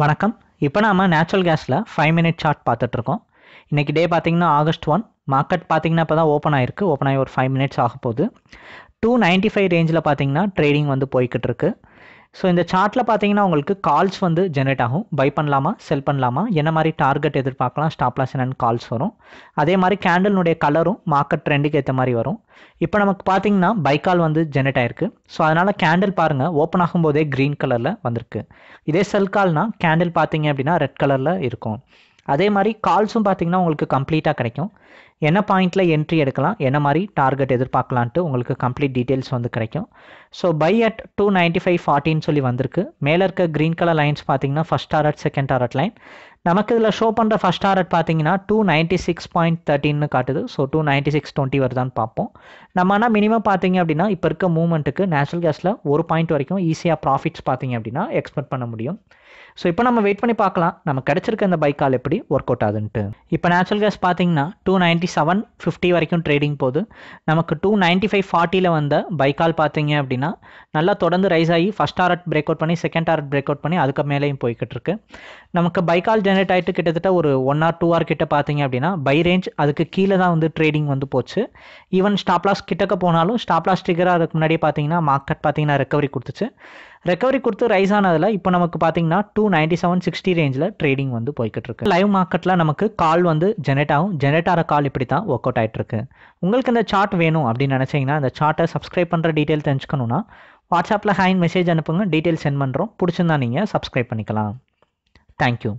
வணக்கம் இப்போ நாம் நேச்சுரல் கேஸில் ஃபைவ் மினிட் சார்ட் பார்த்துட்ருக்கோம் இன்றைக்கி டே பார்த்திங்கன்னா ஆகஸ்ட் ஒன் மார்க்கெட் பார்த்தீங்கன்னா இப்போ தான் ஓப்பன் ஆயிருக்கு ஓப்பன் ஆகி ஒரு ஃபைவ் மினிட்ஸ் ஆக போகுது டூ நைன்ட்டி ஃபைவ் ரேஞ்சில் பார்த்தீங்கன்னா ட்ரேடிங் வந்து போய்கிட்டு இருக்கு ஸோ இந்த சார்ட்டில் பார்த்தீங்கன்னா உங்களுக்கு கால்ஸ் வந்து ஜென்ரேட் ஆகும் பை பண்ணலாமா செல் பண்ணலாமா என்ன மாதிரி டார்கெட் எதிர்பார்க்கலாம் ஸ்டாப் லாஸ் என்னென்னு கால்ஸ் வரும் அதே மாதிரி கேண்டலினுடைய கலரும் மார்க்கெட் ட்ரெண்டுக்கு ஏற்ற மாதிரி வரும் இப்போ நமக்கு பார்த்தீங்கன்னா பை கால் வந்து ஜென்ரேட் ஆயிருக்கு ஸோ அதனால் கேண்டில் பாருங்கள் ஓப்பன் ஆகும்போதே க்ரீன் கலரில் வந்திருக்கு இதே செல் கால்னால் கேண்டில் பார்த்தீங்க அப்படின்னா ரெட் கலரில் இருக்கும் அதே மாதிரி கால்ஸும் பார்த்தீங்கன்னா உங்களுக்கு கம்ப்ளீட்டாக கிடைக்கும் என்ன பாயிண்டில் என்ட்ரி எடுக்கலாம் என்ன மாதிரி டார்கெட் எதிர்பார்க்கலான்ட்டு உங்களுக்கு கம்ப்ளீட் டீட்டெயில்ஸ் வந்து கிடைக்கும் so buy at two ninety five ஃபார்ட்டின்னு சொல்லி வந்திருக்கு மேலே இருக்க க்ரீன் கலர் லைன்ஸ் பார்த்தீங்கன்னா first target second target line நமக்கு இதில் ஷோ பண்ணுற ஃபஸ்ட் டாரட் பார்த்தீங்கன்னா டூ நைன்ட்டி சிக்ஸ் பாயிண்ட் தேர்ட்டின்னு காட்டுது so two ninety six twenty வருதான்னு பார்ப்போம் நம்ம ஆனால் மினிமம் பார்த்தீங்க அப்படின்னா இப்போ இருக்க மூமெண்ட்டுக்கு நேச்சுரல் கேஸில் ஒரு பாயிண்ட் வரைக்கும் ஈஸியாக ப்ராஃபிட்ஸ் பார்த்தீங்க அப்படின்னா எக்ஸ்பெக்ட் பண்ண முடியும் ஸோ இப்போ நம்ம வெயிட் பண்ணி பார்க்கலாம் நம்ம கிடச்சிருக்க இந்த பைக்கால் எப்படி ஒர்க் அவுட் ஆகுதுன்ட்டு இப்போ நேச்சுரல் கேஸ் பார்த்தீங்கன்னா டூ நைன்ட்டி செவன் ஃபிஃப்டி வரைக்கும் ட்ரேடிங் போகுது நமக்கு டூ நைன்ட்டி ஃபைவ் ஃபார்ட்டியில் வந்த பைக்கால் பார்த்தீங்க அப்படின்னா நல்லா தொடர்ந்து ரைஸ் ஆகி ஃபஸ்ட் டார்ட் பிரேக் அவுட் பண்ணி செகண்ட் டார்ட் பிரேக் அவுட் பண்ணி அதுக்கு மேலேயும் போய்கிட்டு இருக்கு நமக்கு பைக்கால் ஜெனரேட் ஆகிட்டு கிட்டத்தட்ட ஒரு ஒன் ஆர் டூ ஆர் கிட்ட பார்த்தீங்க அப்படின்னா பை ரேஞ்ச் அதுக்கு கீழே தான் வந்து ட்ரேடிங் வந்து போச்சு ஈவன் ஸ்டாப்லாஸ் கிட்டக்க போனாலும் ஸ்டாப்லாஸ் ட்ரிகராக அதுக்கு முன்னாடியே பார்த்தீங்கன்னா மார்க்கெட் பார்த்தீங்கன்னா ரெக்கவரி கொடுத்துச்சு ரெக்கவரி கொடுத்து ரைஸ் ஆனதில் இப்போ நமக்கு பார்த்தீங்கன்னா டூ நைன்ட்டி செவன் சிக்ஸ்டி ரேஞ்சில் ட்ரேடிங் வந்து போய்கிட்டு இருக்கு லைவ் மார்க்கெட்டில் நமக்கு கால் வந்து ஜெனரேட் ஆகும் ஜெனரேட் ஆகிற கால் இப்படி தான் ஒர்க் அவுட் ஆகிட்டு இருக்கு உங்களுக்கு இந்த சார்ட் வேணும் அப்படின்னு நினச்சிங்கன்னா அந்த சார்ட்டை சப்ஸ்கிரைப் பண்ணுற டீட்டெயில் தெரிஞ்சுக்கணுன்னா வாட்ஸ்அப்பில் ஹேண்ட் மெசேஜ் அனுப்புங்க டீட்டெயில் சென்ட் பண்ணுறோம் பிடிச்சிருந்தா நீங்கள் சப்ஸ்கிரைப் பண்ணிக்கலாம் தேங்க்யூ